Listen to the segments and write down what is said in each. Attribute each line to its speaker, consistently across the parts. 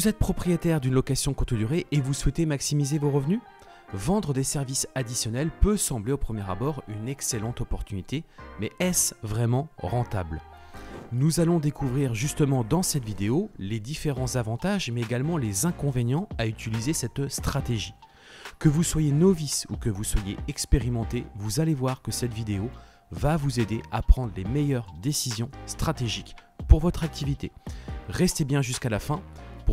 Speaker 1: Vous êtes propriétaire d'une location courte durée et vous souhaitez maximiser vos revenus Vendre des services additionnels peut sembler au premier abord une excellente opportunité, mais est-ce vraiment rentable Nous allons découvrir justement dans cette vidéo les différents avantages mais également les inconvénients à utiliser cette stratégie. Que vous soyez novice ou que vous soyez expérimenté, vous allez voir que cette vidéo va vous aider à prendre les meilleures décisions stratégiques pour votre activité. Restez bien jusqu'à la fin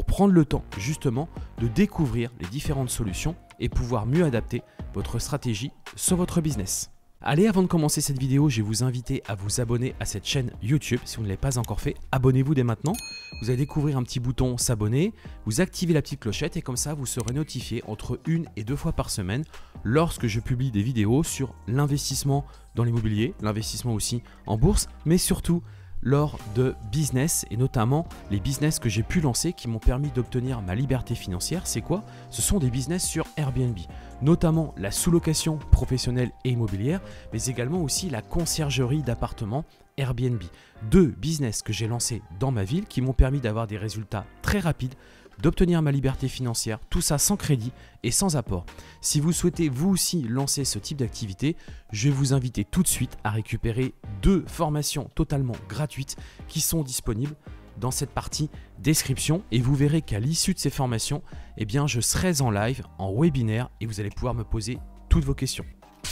Speaker 1: prendre le temps justement de découvrir les différentes solutions et pouvoir mieux adapter votre stratégie sur votre business. Allez, avant de commencer cette vidéo, je vais vous inviter à vous abonner à cette chaîne YouTube. Si vous ne l'avez pas encore fait, abonnez-vous dès maintenant. Vous allez découvrir un petit bouton s'abonner, vous activez la petite clochette et comme ça, vous serez notifié entre une et deux fois par semaine lorsque je publie des vidéos sur l'investissement dans l'immobilier, l'investissement aussi en bourse, mais surtout lors de business et notamment les business que j'ai pu lancer qui m'ont permis d'obtenir ma liberté financière. C'est quoi Ce sont des business sur Airbnb, notamment la sous-location professionnelle et immobilière, mais également aussi la conciergerie d'appartements Airbnb. Deux business que j'ai lancés dans ma ville qui m'ont permis d'avoir des résultats très rapides d'obtenir ma liberté financière, tout ça sans crédit et sans apport. Si vous souhaitez vous aussi lancer ce type d'activité, je vais vous inviter tout de suite à récupérer deux formations totalement gratuites qui sont disponibles dans cette partie description et vous verrez qu'à l'issue de ces formations, eh bien, je serai en live, en webinaire et vous allez pouvoir me poser toutes vos questions.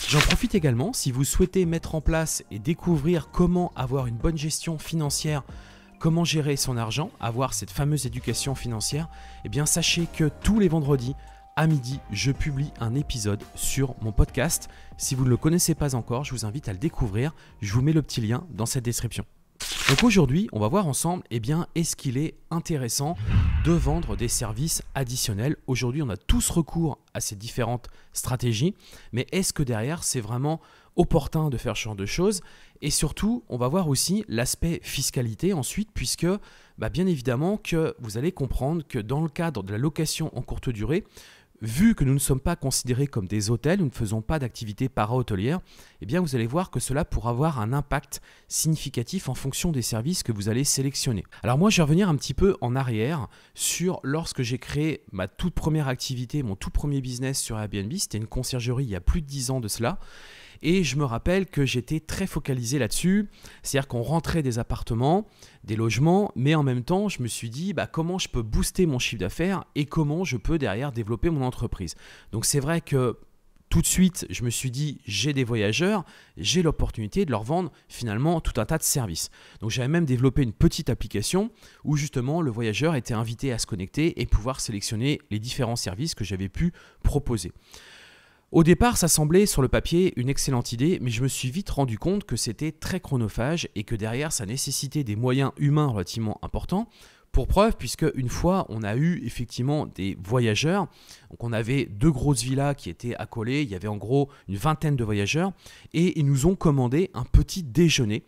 Speaker 1: J'en profite également si vous souhaitez mettre en place et découvrir comment avoir une bonne gestion financière comment gérer son argent, avoir cette fameuse éducation financière, eh bien sachez que tous les vendredis, à midi, je publie un épisode sur mon podcast. Si vous ne le connaissez pas encore, je vous invite à le découvrir. Je vous mets le petit lien dans cette description. Donc aujourd'hui, on va voir ensemble, eh bien, est-ce qu'il est intéressant de vendre des services additionnels Aujourd'hui, on a tous recours à ces différentes stratégies, mais est-ce que derrière, c'est vraiment opportun de faire ce genre de choses. Et surtout, on va voir aussi l'aspect fiscalité ensuite, puisque bah, bien évidemment que vous allez comprendre que dans le cadre de la location en courte durée, vu que nous ne sommes pas considérés comme des hôtels, nous ne faisons pas d'activité para-hôtelière, et eh bien vous allez voir que cela pourra avoir un impact significatif en fonction des services que vous allez sélectionner. Alors moi je vais revenir un petit peu en arrière sur lorsque j'ai créé ma toute première activité, mon tout premier business sur Airbnb, c'était une conciergerie il y a plus de 10 ans de cela, et je me rappelle que j'étais très focalisé là-dessus. C'est-à-dire qu'on rentrait des appartements, des logements, mais en même temps, je me suis dit bah, comment je peux booster mon chiffre d'affaires et comment je peux derrière développer mon entreprise. Donc c'est vrai que tout de suite, je me suis dit, j'ai des voyageurs, j'ai l'opportunité de leur vendre finalement tout un tas de services. Donc j'avais même développé une petite application où justement le voyageur était invité à se connecter et pouvoir sélectionner les différents services que j'avais pu proposer. Au départ, ça semblait sur le papier une excellente idée, mais je me suis vite rendu compte que c'était très chronophage et que derrière ça nécessitait des moyens humains relativement importants. Pour preuve, puisque une fois on a eu effectivement des voyageurs, donc on avait deux grosses villas qui étaient accolées, il y avait en gros une vingtaine de voyageurs, et ils nous ont commandé un petit déjeuner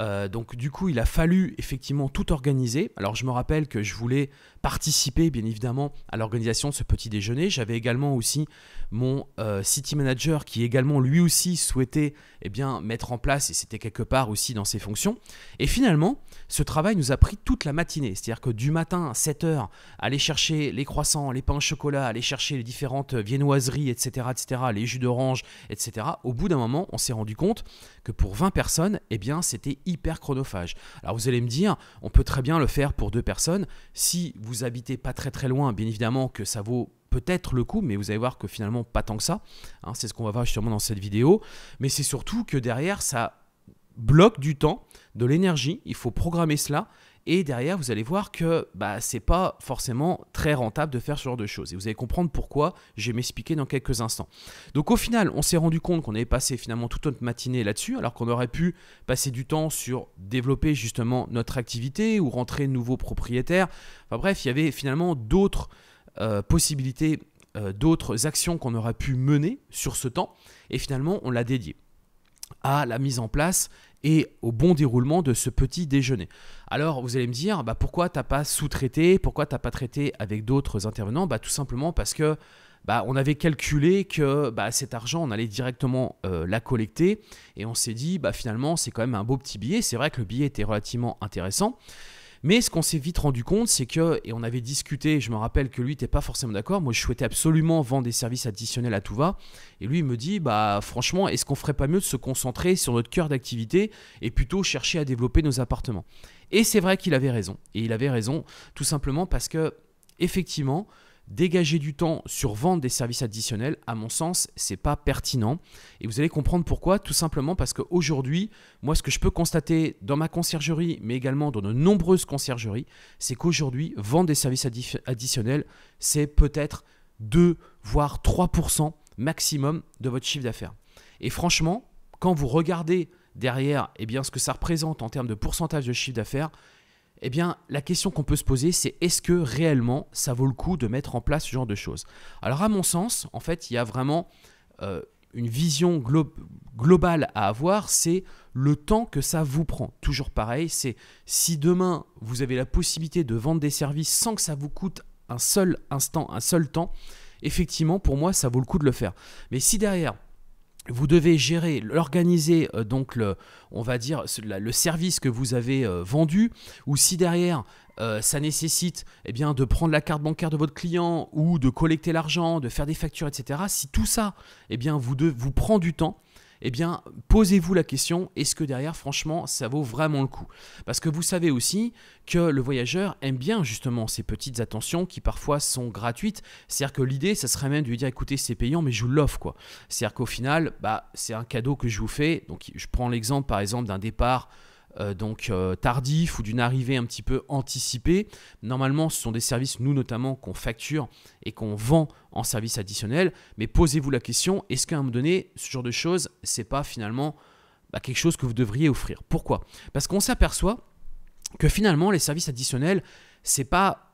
Speaker 1: euh, donc du coup, il a fallu effectivement tout organiser. Alors je me rappelle que je voulais participer bien évidemment à l'organisation de ce petit déjeuner. J'avais également aussi mon euh, city manager qui également lui aussi souhaitait eh bien, mettre en place et c'était quelque part aussi dans ses fonctions. Et finalement, ce travail nous a pris toute la matinée. C'est-à-dire que du matin à 7h, aller chercher les croissants, les pains au chocolat, aller chercher les différentes viennoiseries, etc., etc., les jus d'orange, etc. Au bout d'un moment, on s'est rendu compte que pour 20 personnes, eh bien, c'était hyper chronophage. Alors vous allez me dire, on peut très bien le faire pour deux personnes. Si vous habitez pas très très loin, bien évidemment que ça vaut peut-être le coup, mais vous allez voir que finalement pas tant que ça. Hein. c'est ce qu'on va voir justement dans cette vidéo. Mais c'est surtout que derrière, ça bloque du temps, de l'énergie. Il faut programmer cela et derrière, vous allez voir que bah, n'est pas forcément très rentable de faire ce genre de choses. Et vous allez comprendre pourquoi, je vais m'expliquer dans quelques instants. Donc au final, on s'est rendu compte qu'on avait passé finalement toute notre matinée là-dessus, alors qu'on aurait pu passer du temps sur développer justement notre activité ou rentrer de nouveaux propriétaires. Enfin bref, il y avait finalement d'autres euh, possibilités, euh, d'autres actions qu'on aurait pu mener sur ce temps. Et finalement, on l'a dédié à la mise en place et au bon déroulement de ce petit déjeuner. Alors vous allez me dire, bah, pourquoi t'as pas sous-traité, pourquoi t'as pas traité avec d'autres intervenants bah, Tout simplement parce que bah, on avait calculé que bah, cet argent, on allait directement euh, la collecter et on s'est dit, bah, finalement, c'est quand même un beau petit billet. C'est vrai que le billet était relativement intéressant, mais ce qu'on s'est vite rendu compte, c'est que, et on avait discuté, je me rappelle que lui n'était pas forcément d'accord, moi je souhaitais absolument vendre des services additionnels à tout va, et lui il me dit, bah franchement, est-ce qu'on ferait pas mieux de se concentrer sur notre cœur d'activité et plutôt chercher à développer nos appartements Et c'est vrai qu'il avait raison, et il avait raison tout simplement parce que, effectivement, dégager du temps sur vendre des services additionnels, à mon sens, c'est pas pertinent. Et vous allez comprendre pourquoi, tout simplement parce qu'aujourd'hui, moi, ce que je peux constater dans ma conciergerie, mais également dans de nombreuses conciergeries, c'est qu'aujourd'hui, vendre des services additionnels, c'est peut-être 2, voire 3% maximum de votre chiffre d'affaires. Et franchement, quand vous regardez derrière eh bien, ce que ça représente en termes de pourcentage de chiffre d'affaires, eh bien, la question qu'on peut se poser, c'est est-ce que réellement ça vaut le coup de mettre en place ce genre de choses Alors, à mon sens, en fait, il y a vraiment euh, une vision globale à avoir, c'est le temps que ça vous prend. Toujours pareil, c'est si demain vous avez la possibilité de vendre des services sans que ça vous coûte un seul instant, un seul temps, effectivement, pour moi, ça vaut le coup de le faire. Mais si derrière, vous devez gérer, organiser euh, donc le, on va dire le service que vous avez euh, vendu, ou si derrière euh, ça nécessite eh bien, de prendre la carte bancaire de votre client ou de collecter l'argent, de faire des factures, etc. Si tout ça eh bien, vous, vous prend du temps, eh bien, posez-vous la question, est-ce que derrière, franchement, ça vaut vraiment le coup Parce que vous savez aussi que le voyageur aime bien justement ces petites attentions qui parfois sont gratuites. C'est-à-dire que l'idée, ça serait même de lui dire, écoutez, c'est payant, mais je vous l'offre, quoi. C'est-à-dire qu'au final, bah, c'est un cadeau que je vous fais. Donc, je prends l'exemple, par exemple, d'un départ euh, donc euh, tardif ou d'une arrivée un petit peu anticipée. Normalement, ce sont des services, nous notamment, qu'on facture et qu'on vend en service additionnel. Mais posez-vous la question, est-ce qu'à un moment donné, ce genre de choses, c'est pas finalement bah, quelque chose que vous devriez offrir Pourquoi Parce qu'on s'aperçoit que finalement, les services additionnels, c'est pas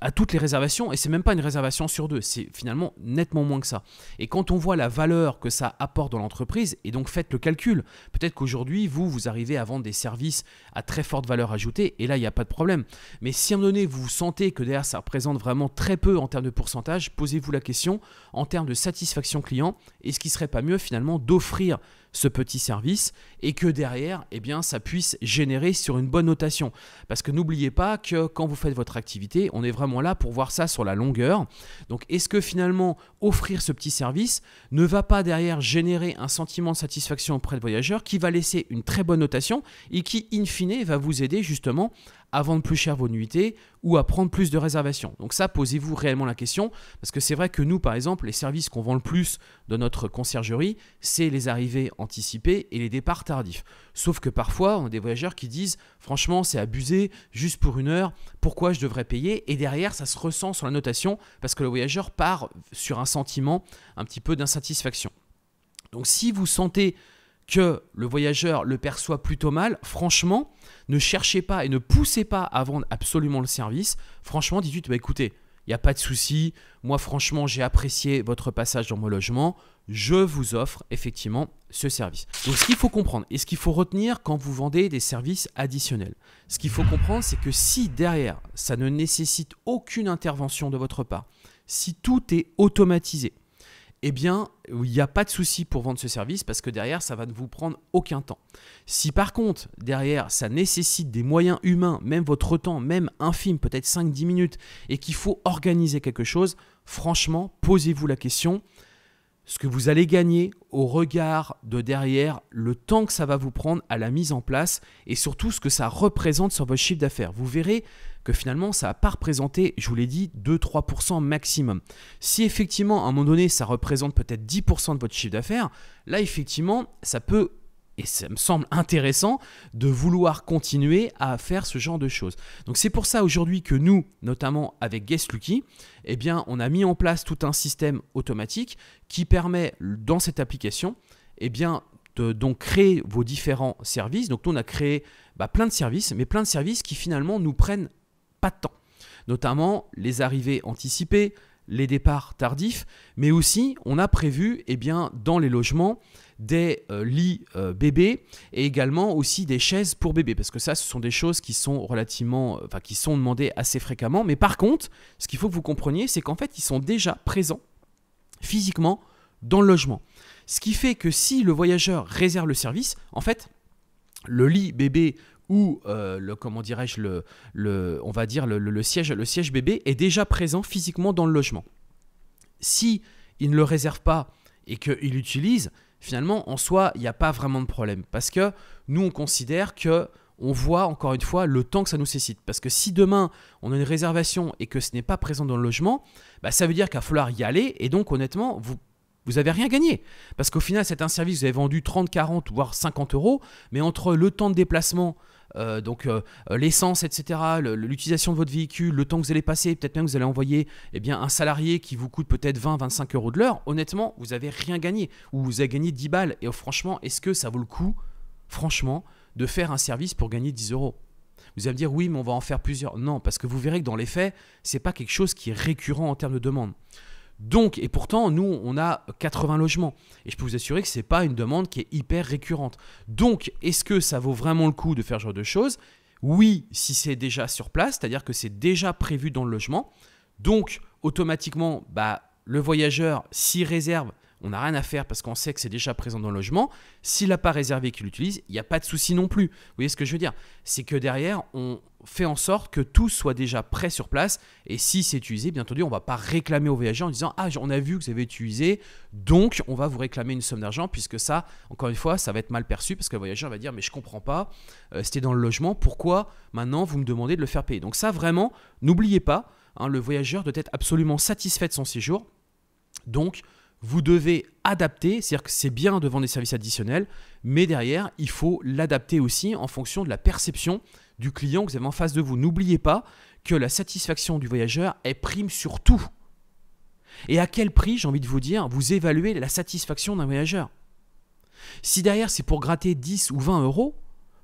Speaker 1: à toutes les réservations, et c'est même pas une réservation sur deux, c'est finalement nettement moins que ça. Et quand on voit la valeur que ça apporte dans l'entreprise, et donc faites le calcul, peut-être qu'aujourd'hui, vous, vous arrivez à vendre des services à très forte valeur ajoutée, et là, il n'y a pas de problème. Mais si à un moment donné, vous sentez que derrière, ça représente vraiment très peu en termes de pourcentage, posez-vous la question, en termes de satisfaction client, est-ce qu'il ne serait pas mieux finalement d'offrir ce petit service et que derrière, eh bien, ça puisse générer sur une bonne notation. Parce que n'oubliez pas que quand vous faites votre activité, on est vraiment là pour voir ça sur la longueur. Donc, est-ce que finalement, offrir ce petit service ne va pas derrière générer un sentiment de satisfaction auprès de voyageurs qui va laisser une très bonne notation et qui, in fine, va vous aider justement à vendre plus cher vos nuitées ou à prendre plus de réservations. Donc ça, posez-vous réellement la question, parce que c'est vrai que nous, par exemple, les services qu'on vend le plus dans notre conciergerie, c'est les arrivées anticipées et les départs tardifs. Sauf que parfois, on a des voyageurs qui disent, franchement, c'est abusé, juste pour une heure, pourquoi je devrais payer Et derrière, ça se ressent sur la notation, parce que le voyageur part sur un sentiment un petit peu d'insatisfaction. Donc si vous sentez que le voyageur le perçoit plutôt mal, franchement, ne cherchez pas et ne poussez pas à vendre absolument le service. Franchement, dites-lui, bah, écoutez, il n'y a pas de souci. Moi, franchement, j'ai apprécié votre passage dans mon logement. Je vous offre effectivement ce service. Donc, ce qu'il faut comprendre et ce qu'il faut retenir quand vous vendez des services additionnels, ce qu'il faut comprendre, c'est que si derrière, ça ne nécessite aucune intervention de votre part, si tout est automatisé, eh bien, il n'y a pas de souci pour vendre ce service parce que derrière, ça va ne vous prendre aucun temps. Si par contre, derrière, ça nécessite des moyens humains, même votre temps, même infime, peut-être 5-10 minutes, et qu'il faut organiser quelque chose, franchement, posez-vous la question, ce que vous allez gagner au regard de derrière, le temps que ça va vous prendre à la mise en place et surtout ce que ça représente sur votre chiffre d'affaires. Vous verrez que finalement ça n'a pas représenté, je vous l'ai dit, 2-3% maximum. Si effectivement à un moment donné ça représente peut-être 10% de votre chiffre d'affaires, là effectivement ça peut et ça me semble intéressant de vouloir continuer à faire ce genre de choses. Donc c'est pour ça aujourd'hui que nous, notamment avec Guest eh bien, on a mis en place tout un système automatique qui permet dans cette application eh bien, de donc créer vos différents services. Donc nous, on a créé bah, plein de services, mais plein de services qui finalement nous prennent pas de temps. Notamment les arrivées anticipées, les départs tardifs, mais aussi on a prévu eh bien, dans les logements des euh, lits euh, bébés et également aussi des chaises pour bébés parce que ça ce sont des choses qui sont relativement euh, enfin qui sont demandées assez fréquemment mais par contre ce qu'il faut que vous compreniez c'est qu'en fait ils sont déjà présents physiquement dans le logement ce qui fait que si le voyageur réserve le service en fait le lit bébé ou euh, le comment dirais-je le, le, on va dire le, siège le siège bébé est déjà présent physiquement dans le logement. Si il ne le réserve pas et qu'il l'utilise, finalement en soi il n'y a pas vraiment de problème parce que nous on considère que on voit encore une fois le temps que ça nous nécessite. Parce que si demain on a une réservation et que ce n'est pas présent dans le logement, bah, ça veut dire qu'il va falloir y aller et donc honnêtement vous vous n'avez rien gagné. Parce qu'au final, c'est un service, vous avez vendu 30, 40, voire 50 euros, mais entre le temps de déplacement, euh, donc euh, euh, l'essence, etc., l'utilisation de votre véhicule, le temps que vous allez passer, peut-être même que vous allez envoyer eh bien, un salarié qui vous coûte peut-être 20-25 euros de l'heure, honnêtement, vous n'avez rien gagné, ou vous avez gagné 10 balles, et oh, franchement, est-ce que ça vaut le coup, franchement, de faire un service pour gagner 10 euros vous allez me dire oui, mais on va en faire plusieurs. Non, parce que vous verrez que dans les faits, ce n'est pas quelque chose qui est récurrent en termes de demande. Donc, et pourtant, nous, on a 80 logements. Et je peux vous assurer que ce n'est pas une demande qui est hyper récurrente. Donc, est-ce que ça vaut vraiment le coup de faire ce genre de choses Oui, si c'est déjà sur place, c'est-à-dire que c'est déjà prévu dans le logement. Donc, automatiquement, bah, le voyageur, s'y réserve, on n'a rien à faire parce qu'on sait que c'est déjà présent dans le logement. S'il n'a pas réservé qu'il l'utilise, il n'y a pas de souci non plus. Vous voyez ce que je veux dire C'est que derrière, on fait en sorte que tout soit déjà prêt sur place. Et si c'est utilisé, bien entendu, on ne va pas réclamer au voyageur en disant Ah, on a vu que vous avez utilisé, donc on va vous réclamer une somme d'argent, puisque ça, encore une fois, ça va être mal perçu parce que le voyageur va dire Mais je comprends pas, euh, c'était dans le logement, pourquoi maintenant vous me demandez de le faire payer Donc, ça, vraiment, n'oubliez pas, hein, le voyageur doit être absolument satisfait de son séjour. Donc, vous devez adapter, c'est-à-dire que c'est bien devant vendre des services additionnels, mais derrière, il faut l'adapter aussi en fonction de la perception du client que vous avez en face de vous. N'oubliez pas que la satisfaction du voyageur est prime sur tout. Et à quel prix, j'ai envie de vous dire, vous évaluez la satisfaction d'un voyageur Si derrière c'est pour gratter 10 ou 20 euros,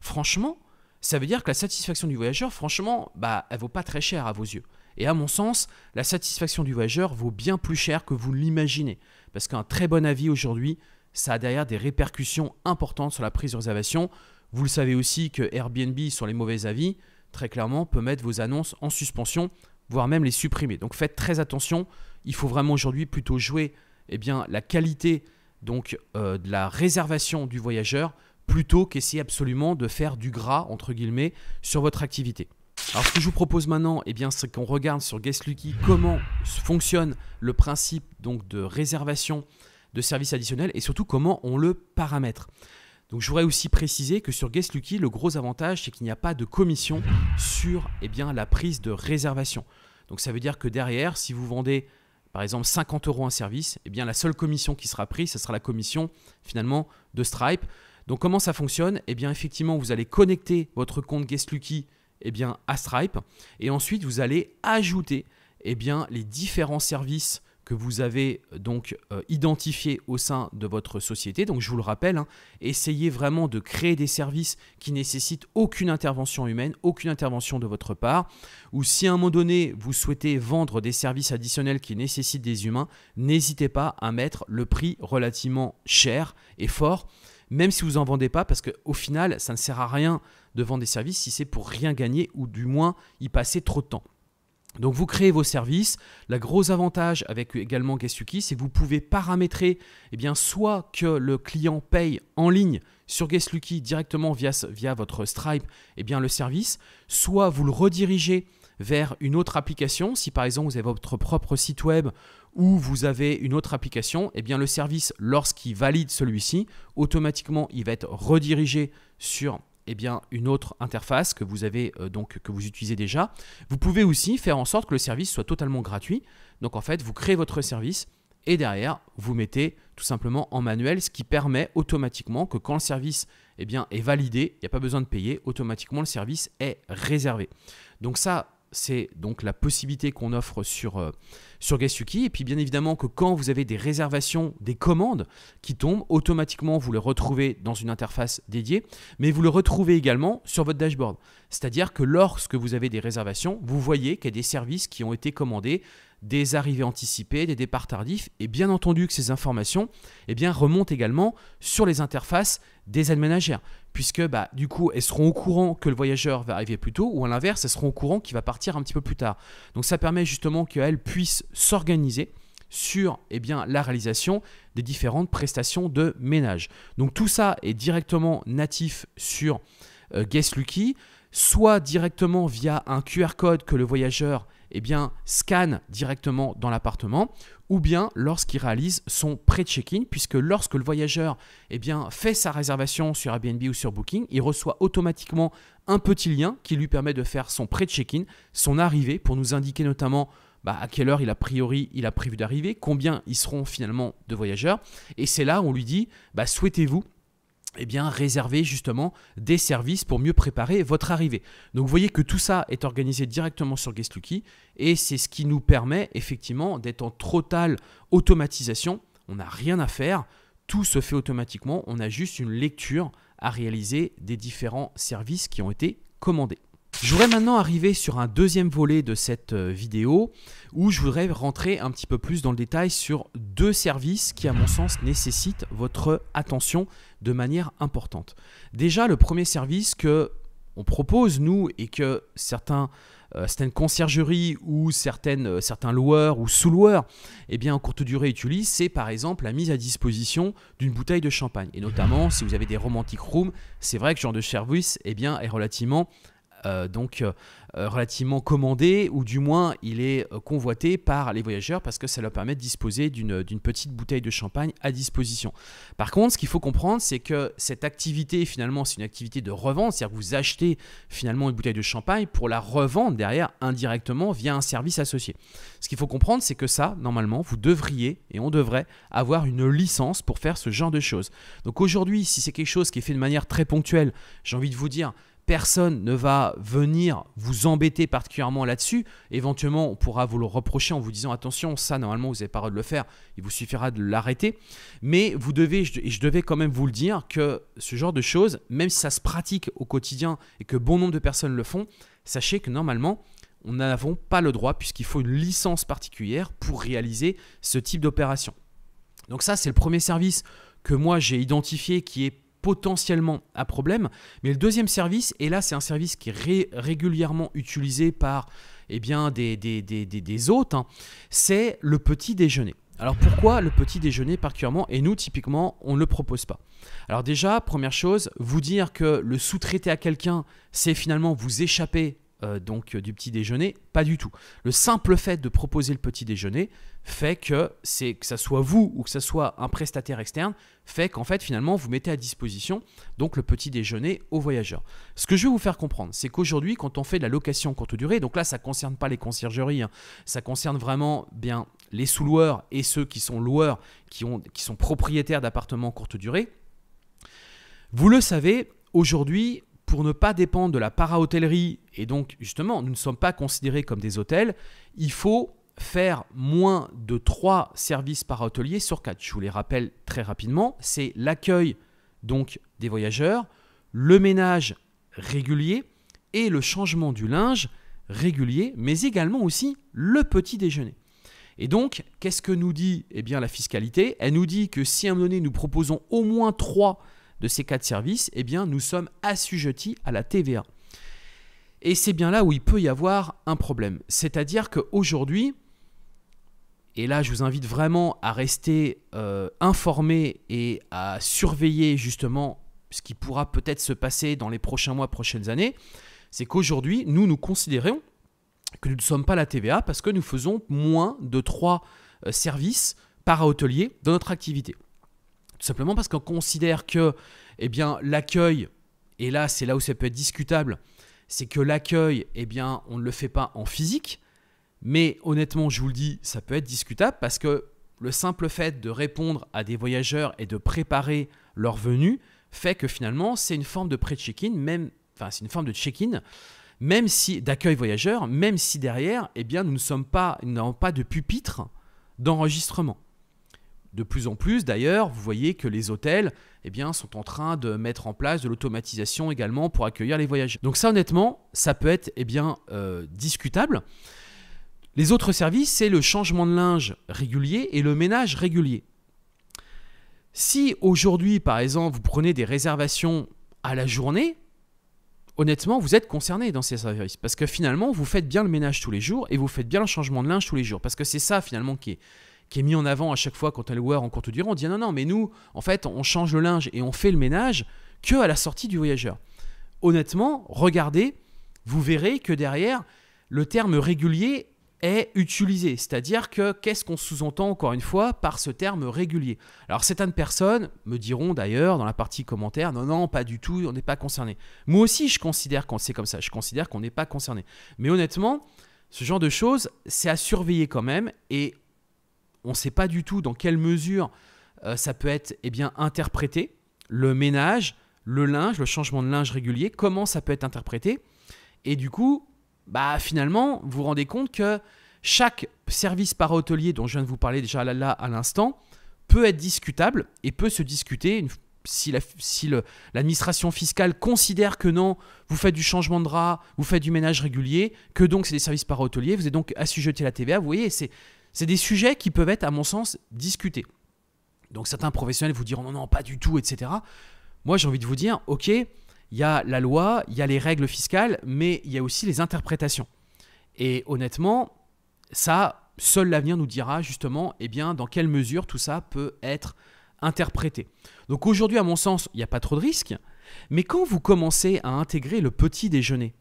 Speaker 1: franchement, ça veut dire que la satisfaction du voyageur, franchement, bah, elle vaut pas très cher à vos yeux. Et à mon sens, la satisfaction du voyageur vaut bien plus cher que vous l'imaginez parce qu'un très bon avis aujourd'hui, ça a derrière des répercussions importantes sur la prise de réservation. Vous le savez aussi que Airbnb, sur les mauvais avis, très clairement, peut mettre vos annonces en suspension, voire même les supprimer. Donc faites très attention. Il faut vraiment aujourd'hui plutôt jouer eh bien, la qualité donc, euh, de la réservation du voyageur plutôt qu'essayer absolument de faire du gras, entre guillemets, sur votre activité. Alors ce que je vous propose maintenant, eh c'est qu'on regarde sur GuestLucky comment fonctionne le principe donc, de réservation de services additionnels et surtout comment on le paramètre. Donc je voudrais aussi préciser que sur GuestLucky, le gros avantage, c'est qu'il n'y a pas de commission sur eh bien, la prise de réservation. Donc ça veut dire que derrière, si vous vendez par exemple 50 euros un service, eh bien, la seule commission qui sera prise, ce sera la commission finalement de Stripe. Donc comment ça fonctionne Et bien effectivement, vous allez connecter votre compte GuestLucky eh bien, à Stripe. Et ensuite, vous allez ajouter eh bien, les différents services que vous avez euh, donc euh, identifiés au sein de votre société. Donc je vous le rappelle, hein, essayez vraiment de créer des services qui nécessitent aucune intervention humaine, aucune intervention de votre part. Ou si à un moment donné vous souhaitez vendre des services additionnels qui nécessitent des humains, n'hésitez pas à mettre le prix relativement cher et fort, même si vous en vendez pas, parce qu'au final ça ne sert à rien devant des services si c'est pour rien gagner ou du moins y passer trop de temps. Donc vous créez vos services. La gros avantage avec également qui c'est que vous pouvez paramétrer eh bien, soit que le client paye en ligne sur qui directement via, via votre Stripe eh bien, le service, soit vous le redirigez vers une autre application. Si par exemple vous avez votre propre site web ou vous avez une autre application, eh bien, le service, lorsqu'il valide celui-ci, automatiquement il va être redirigé sur eh bien, une autre interface que vous avez euh, donc que vous utilisez déjà. Vous pouvez aussi faire en sorte que le service soit totalement gratuit. Donc en fait, vous créez votre service et derrière, vous mettez tout simplement en manuel, ce qui permet automatiquement que quand le service eh bien, est validé, il n'y a pas besoin de payer, automatiquement le service est réservé. Donc ça, c'est donc la possibilité qu'on offre sur, euh, sur Et puis bien évidemment que quand vous avez des réservations, des commandes qui tombent, automatiquement vous les retrouvez dans une interface dédiée, mais vous le retrouvez également sur votre dashboard. C'est-à-dire que lorsque vous avez des réservations, vous voyez qu'il y a des services qui ont été commandés des arrivées anticipées, des départs tardifs, et bien entendu que ces informations eh bien, remontent également sur les interfaces des aides ménagères puisque bah, du coup, elles seront au courant que le voyageur va arriver plus tôt, ou à l'inverse, elles seront au courant qu'il va partir un petit peu plus tard. Donc ça permet justement qu'elles puissent s'organiser sur eh bien, la réalisation des différentes prestations de ménage. Donc tout ça est directement natif sur euh, Guest Lucky, soit directement via un QR code que le voyageur eh bien, scanne directement dans l'appartement, ou bien lorsqu'il réalise son pré-check-in, puisque lorsque le voyageur eh bien, fait sa réservation sur Airbnb ou sur Booking, il reçoit automatiquement un petit lien qui lui permet de faire son pré-check-in, son arrivée, pour nous indiquer notamment bah, à quelle heure il a priori il a prévu d'arriver, combien ils seront finalement de voyageurs. Et c'est là où on lui dit bah, souhaitez-vous eh bien, réserver justement des services pour mieux préparer votre arrivée. Donc vous voyez que tout ça est organisé directement sur GuestLucky et c'est ce qui nous permet effectivement d'être en totale automatisation. On n'a rien à faire, tout se fait automatiquement, on a juste une lecture à réaliser des différents services qui ont été commandés. Je voudrais maintenant arriver sur un deuxième volet de cette euh, vidéo où je voudrais rentrer un petit peu plus dans le détail sur deux services qui à mon sens nécessitent votre attention de manière importante. Déjà le premier service que on propose nous et que certains euh, certaines conciergeries ou certaines, euh, certains loueurs ou sous-loueurs eh bien, en courte durée utilisent, c'est par exemple la mise à disposition d'une bouteille de champagne. Et notamment, si vous avez des romantiques rooms, c'est vrai que ce genre de service eh bien, est relativement euh, donc euh, relativement commandé, ou du moins il est euh, convoité par les voyageurs parce que ça leur permet de disposer d'une petite bouteille de champagne à disposition. Par contre, ce qu'il faut comprendre, c'est que cette activité, finalement, c'est une activité de revente, c'est-à-dire que vous achetez finalement une bouteille de champagne pour la revendre derrière indirectement via un service associé. Ce qu'il faut comprendre, c'est que ça, normalement, vous devriez et on devrait avoir une licence pour faire ce genre de choses. Donc aujourd'hui, si c'est quelque chose qui est fait de manière très ponctuelle, j'ai envie de vous dire, Personne ne va venir vous embêter particulièrement là-dessus. Éventuellement, on pourra vous le reprocher en vous disant attention, ça normalement vous n'avez pas le droit de le faire. Il vous suffira de l'arrêter. Mais vous devez, je devais quand même vous le dire, que ce genre de choses, même si ça se pratique au quotidien et que bon nombre de personnes le font, sachez que normalement, on n'avons pas le droit puisqu'il faut une licence particulière pour réaliser ce type d'opération. Donc ça, c'est le premier service que moi j'ai identifié qui est potentiellement à problème. Mais le deuxième service, et là c'est un service qui est régulièrement utilisé par eh bien, des, des, hôtes, hein, c'est le petit déjeuner. Alors pourquoi le petit déjeuner particulièrement et nous typiquement on ne le propose pas Alors déjà, première chose, vous dire que le sous-traiter à quelqu'un, c'est finalement vous échapper euh, donc euh, du petit déjeuner, pas du tout. Le simple fait de proposer le petit déjeuner fait que c'est que ça soit vous ou que ça soit un prestataire externe fait qu'en fait finalement vous mettez à disposition donc le petit déjeuner aux voyageurs. Ce que je vais vous faire comprendre, c'est qu'aujourd'hui quand on fait de la location courte durée, donc là ça concerne pas les conciergeries, hein, ça concerne vraiment bien les sous-loueurs et ceux qui sont loueurs, qui, ont, qui sont propriétaires d'appartements courte durée. Vous le savez, aujourd'hui, pour ne pas dépendre de la para-hôtellerie, et donc justement, nous ne sommes pas considérés comme des hôtels, il faut faire moins de 3 services para-hôteliers sur 4. Je vous les rappelle très rapidement, c'est l'accueil donc des voyageurs, le ménage régulier et le changement du linge régulier, mais également aussi le petit déjeuner. Et donc, qu'est-ce que nous dit eh bien, la fiscalité Elle nous dit que si à un moment donné, nous proposons au moins 3 de ces quatre services, eh bien, nous sommes assujettis à la TVA. Et c'est bien là où il peut y avoir un problème. C'est-à-dire qu'aujourd'hui, et là je vous invite vraiment à rester euh, informé et à surveiller justement ce qui pourra peut-être se passer dans les prochains mois, prochaines années, c'est qu'aujourd'hui, nous nous considérons que nous ne sommes pas la TVA parce que nous faisons moins de trois euh, services par hôtelier dans notre activité simplement parce qu'on considère que eh bien, l'accueil, et là c'est là où ça peut être discutable, c'est que l'accueil, eh bien, on ne le fait pas en physique, mais honnêtement, je vous le dis, ça peut être discutable parce que le simple fait de répondre à des voyageurs et de préparer leur venue fait que finalement, c'est une forme de pré-check-in, même, enfin, c'est une forme de check-in, même si d'accueil voyageurs, même si derrière, eh bien, nous ne sommes pas, nous n'avons pas de pupitre d'enregistrement. De plus en plus, d'ailleurs, vous voyez que les hôtels eh bien, sont en train de mettre en place de l'automatisation également pour accueillir les voyageurs. Donc ça, honnêtement, ça peut être eh bien, euh, discutable. Les autres services, c'est le changement de linge régulier et le ménage régulier. Si aujourd'hui, par exemple, vous prenez des réservations à la journée, honnêtement, vous êtes concerné dans ces services. Parce que finalement, vous faites bien le ménage tous les jours et vous faites bien le changement de linge tous les jours. Parce que c'est ça, finalement, qui est qui est mis en avant à chaque fois quand elle loueur en courte durée, on dit ah non, non, mais nous, en fait, on change le linge et on fait le ménage que à la sortie du voyageur. Honnêtement, regardez, vous verrez que derrière, le terme régulier est utilisé. C'est-à-dire que qu'est-ce qu'on sous-entend encore une fois par ce terme régulier Alors certaines personnes me diront d'ailleurs dans la partie commentaire, non, non, pas du tout, on n'est pas concerné. Moi aussi, je considère qu'on c'est comme ça, je considère qu'on n'est pas concerné. Mais honnêtement, ce genre de choses, c'est à surveiller quand même. Et on ne sait pas du tout dans quelle mesure euh, ça peut être eh bien, interprété, le ménage, le linge, le changement de linge régulier, comment ça peut être interprété. Et du coup, bah, finalement, vous vous rendez compte que chaque service par hôtelier dont je viens de vous parler déjà là, là à l'instant peut être discutable et peut se discuter si, l'administration fiscale considère que non, vous faites du changement de drap, vous faites du ménage régulier, que donc c'est des services par hôtelier, vous êtes donc assujetti à la TVA, vous voyez, c'est, c'est des sujets qui peuvent être, à mon sens, discutés. Donc certains professionnels vous diront non, non, pas du tout, etc. Moi, j'ai envie de vous dire, ok, il y a la loi, il y a les règles fiscales, mais il y a aussi les interprétations. Et honnêtement, ça, seul l'avenir nous dira justement, eh bien, dans quelle mesure tout ça peut être interprété. Donc aujourd'hui, à mon sens, il n'y a pas trop de risques, mais quand vous commencez à intégrer le petit déjeuner,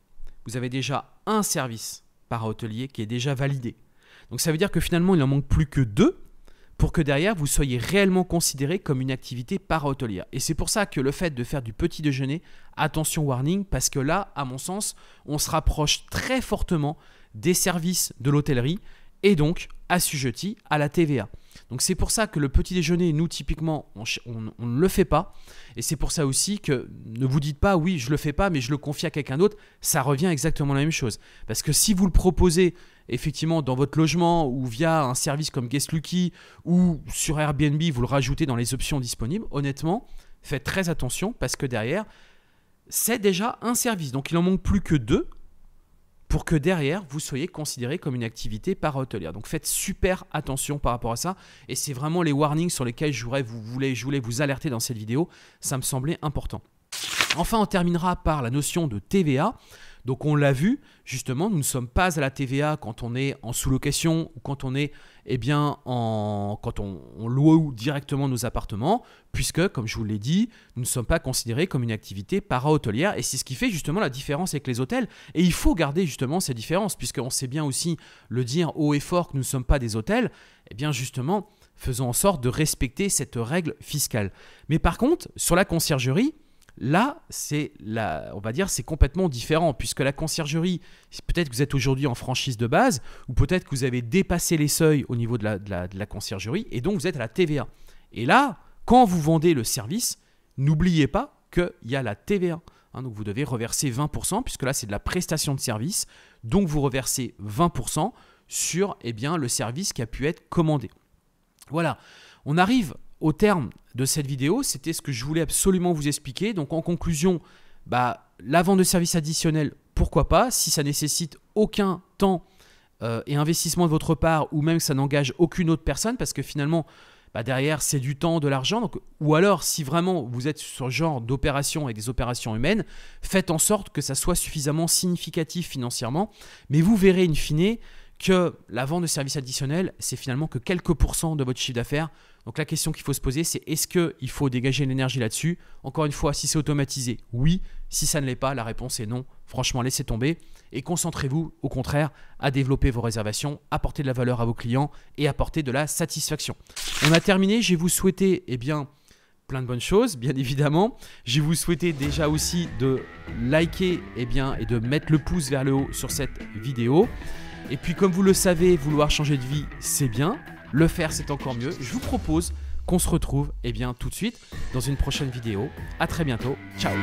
Speaker 1: vous avez déjà un service par hôtelier qui est déjà validé. Donc ça veut dire que finalement, il n'en manque plus que deux pour que derrière, vous soyez réellement considéré comme une activité para-hôtelière. Et c'est pour ça que le fait de faire du petit déjeuner, attention warning, parce que là, à mon sens, on se rapproche très fortement des services de l'hôtellerie et donc Assujetti à la TVA. Donc c'est pour ça que le petit déjeuner, nous typiquement, on, ne le fait pas. Et c'est pour ça aussi que ne vous dites pas oui, je le fais pas, mais je le confie à quelqu'un d'autre. Ça revient exactement la même chose. Parce que si vous le proposez effectivement dans votre logement ou via un service comme Guest Lucky ou sur Airbnb, vous le rajoutez dans les options disponibles, honnêtement, faites très attention parce que derrière, c'est déjà un service. Donc il en manque plus que deux pour que derrière, vous soyez considéré comme une activité par hôtelière Donc faites super attention par rapport à ça. Et c'est vraiment les warnings sur lesquels je vous, je voulais vous alerter dans cette vidéo. Ça me semblait important. Enfin, on terminera par la notion de TVA. Donc on l'a vu, justement, nous ne sommes pas à la TVA quand on est en sous-location ou quand on est eh bien, en, quand on, loue directement nos appartements, puisque, comme je vous l'ai dit, nous ne sommes pas considérés comme une activité para-hôtelière, et c'est ce qui fait justement la différence avec les hôtels. Et il faut garder justement ces différences, puisqu'on sait bien aussi le dire haut et fort que nous ne sommes pas des hôtels, eh bien justement, faisons en sorte de respecter cette règle fiscale. Mais par contre, sur la conciergerie, Là, c'est on va dire, c'est complètement différent puisque la conciergerie, peut-être que vous êtes aujourd'hui en franchise de base ou peut-être que vous avez dépassé les seuils au niveau de la, de, la, conciergerie et donc vous êtes à la TVA. Et là, quand vous vendez le service, n'oubliez pas qu'il y a la TVA. Hein, donc vous devez reverser 20% puisque là c'est de la prestation de service, donc vous reversez 20% sur eh bien, le service qui a pu être commandé. Voilà, on arrive au terme de cette vidéo. C'était ce que je voulais absolument vous expliquer. Donc en conclusion, bah, la vente de services additionnels, pourquoi pas, si ça nécessite aucun temps euh, et investissement de votre part, ou même ça n'engage aucune autre personne, parce que finalement, bah derrière, c'est du temps, de l'argent. Donc, ou alors, si vraiment vous êtes sur ce genre d'opérations et des opérations humaines, faites en sorte que ça soit suffisamment significatif financièrement. Mais vous verrez, une fine, que la vente de services additionnels, c'est finalement que quelques pourcents de votre chiffre d'affaires. Donc la question qu'il faut se poser, c'est est-ce qu'il faut dégager l'énergie là-dessus Encore une fois, si c'est automatisé, oui. Si ça ne l'est pas, la réponse est non. Franchement, laissez tomber et concentrez-vous au contraire à développer vos réservations, apporter de la valeur à vos clients et apporter de la satisfaction. On a terminé, je vous souhaiter eh bien, plein de bonnes choses, bien évidemment. Je vous souhaiter déjà aussi de liker eh bien, et de mettre le pouce vers le haut sur cette vidéo. Et puis comme vous le savez, vouloir changer de vie, c'est bien. Le faire, c'est encore mieux. Je vous propose qu'on se retrouve eh bien, tout de suite dans une prochaine vidéo. A très bientôt. Ciao